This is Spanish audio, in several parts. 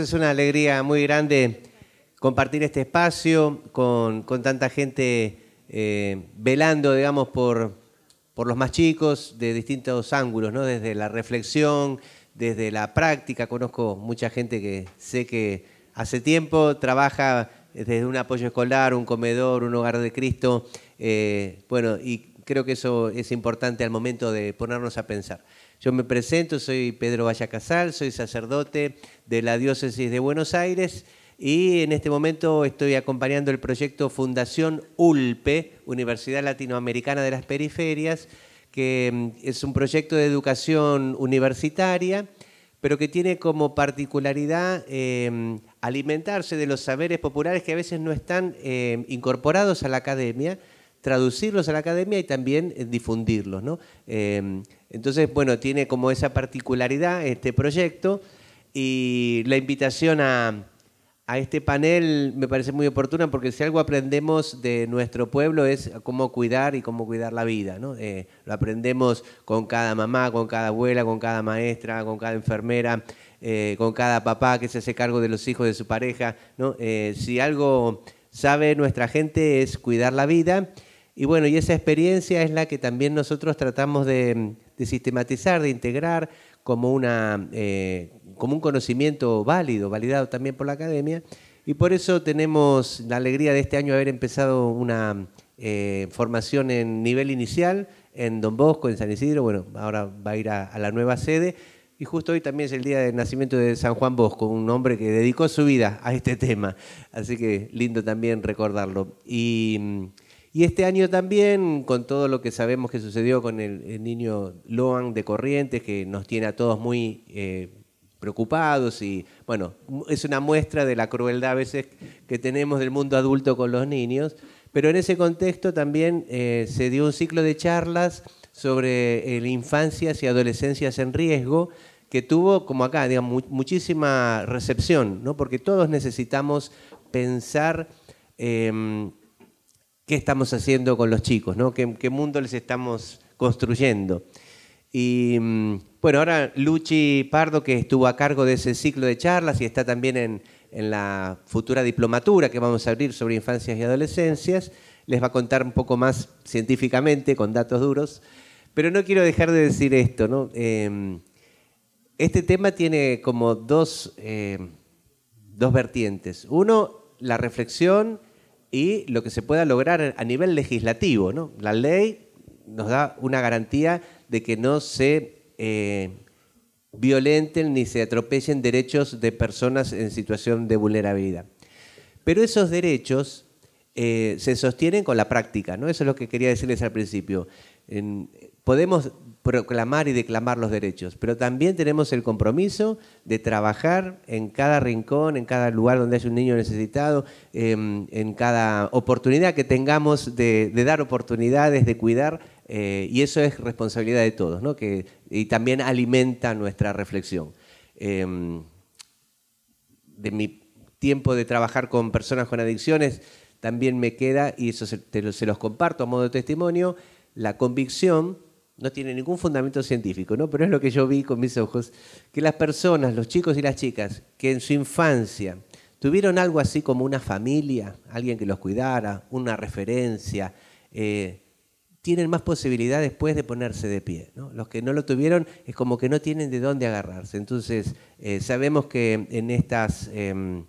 Es una alegría muy grande compartir este espacio con, con tanta gente eh, velando, digamos, por, por los más chicos de distintos ángulos, ¿no? Desde la reflexión, desde la práctica. Conozco mucha gente que sé que hace tiempo trabaja desde un apoyo escolar, un comedor, un hogar de Cristo. Eh, bueno, y creo que eso es importante al momento de ponernos a pensar. Yo me presento, soy Pedro Vallacasal, soy sacerdote de la diócesis de Buenos Aires y en este momento estoy acompañando el proyecto Fundación ULPE, Universidad Latinoamericana de las Periferias, que mm, es un proyecto de educación universitaria, pero que tiene como particularidad em, alimentarse de los saberes populares que a veces no están em, incorporados a la academia traducirlos a la academia y también eh, difundirlos. ¿no? Em, entonces, bueno, tiene como esa particularidad este proyecto y la invitación a, a este panel me parece muy oportuna porque si algo aprendemos de nuestro pueblo es cómo cuidar y cómo cuidar la vida. ¿no? Eh, lo aprendemos con cada mamá, con cada abuela, con cada maestra, con cada enfermera, eh, con cada papá que se hace cargo de los hijos de su pareja. ¿no? si algo sabe nuestra gente es cuidar la vida y bueno, y esa experiencia es la que también nosotros tratamos de, sistematizar, de integrar como, una, eh, como un conocimiento válido, validado también por la academia. Y por eso tenemos la alegría de este año haber empezado una eh, formación en nivel inicial en Don Bosco, en San Isidro. Bueno, ahora va a ir a, la nueva sede. Y justo hoy también es el día del nacimiento de San Juan Bosco, un hombre que dedicó su vida a este tema. Así que lindo también recordarlo. Y. Y este año también, con todo lo que sabemos que sucedió con el, niño Loan de Corrientes, que nos tiene a todos muy eh, preocupados y, bueno, es una muestra de la crueldad a veces que tenemos del mundo adulto con los niños. Pero en ese contexto también eh, se dio un ciclo de charlas sobre eh, infancias y adolescencias en riesgo, que tuvo, como acá, muchísima recepción, ¿no? porque todos necesitamos pensar em, qué estamos haciendo con los chicos, ¿no? ¿Qué, mundo les estamos construyendo. Y mm, bueno, ahora Luchi Pardo, que estuvo a cargo de ese ciclo de charlas y está también en, la futura diplomatura que vamos a abrir sobre infancias y adolescencias, les va a contar un poco más científicamente, con datos duros. Pero no quiero dejar de decir esto, ¿no? Em, este tema tiene como dos, eh, dos vertientes. Uno, la reflexión y lo que se pueda lograr a nivel legislativo. La ley nos da una garantía de que no se eh, violenten ni se atropellen derechos de personas en situación de vulnerabilidad. Pero esos derechos eh, se sostienen con la práctica, ¿no? Eso es lo que quería decirles al principio. podemos proclamar y declamar los derechos, pero también tenemos el compromiso de trabajar en cada rincón, en cada lugar donde hay un niño necesitado, em, en cada oportunidad que tengamos de, dar oportunidades, de cuidar, eh, y eso es responsabilidad de todos, que, y también alimenta nuestra reflexión. Em, de mi tiempo de trabajar con personas con adicciones, también me queda, y eso se, los comparto a modo de testimonio, la convicción no tiene ningún fundamento científico, ¿no? pero es lo que yo vi con mis ojos, que las personas, los chicos y las chicas, que en su infancia tuvieron algo así como una familia, alguien que los cuidara, una referencia, eh, tienen más posibilidad después de ponerse de pie. Los que no lo tuvieron es como que no tienen de dónde agarrarse. Entonces, eh, sabemos que en, estas, em,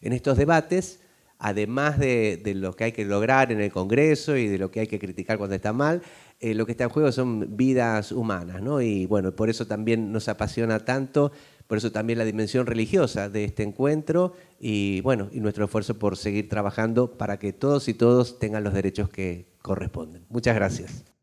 en estos debates además de, lo que hay que lograr en el Congreso y de lo que hay que criticar cuando está mal, eh, lo que está en juego son vidas humanas, Y bueno, por eso también nos apasiona tanto, por eso también la dimensión religiosa de este encuentro y bueno, y nuestro esfuerzo por seguir trabajando para que todos y todos tengan los derechos que corresponden. Muchas gracias.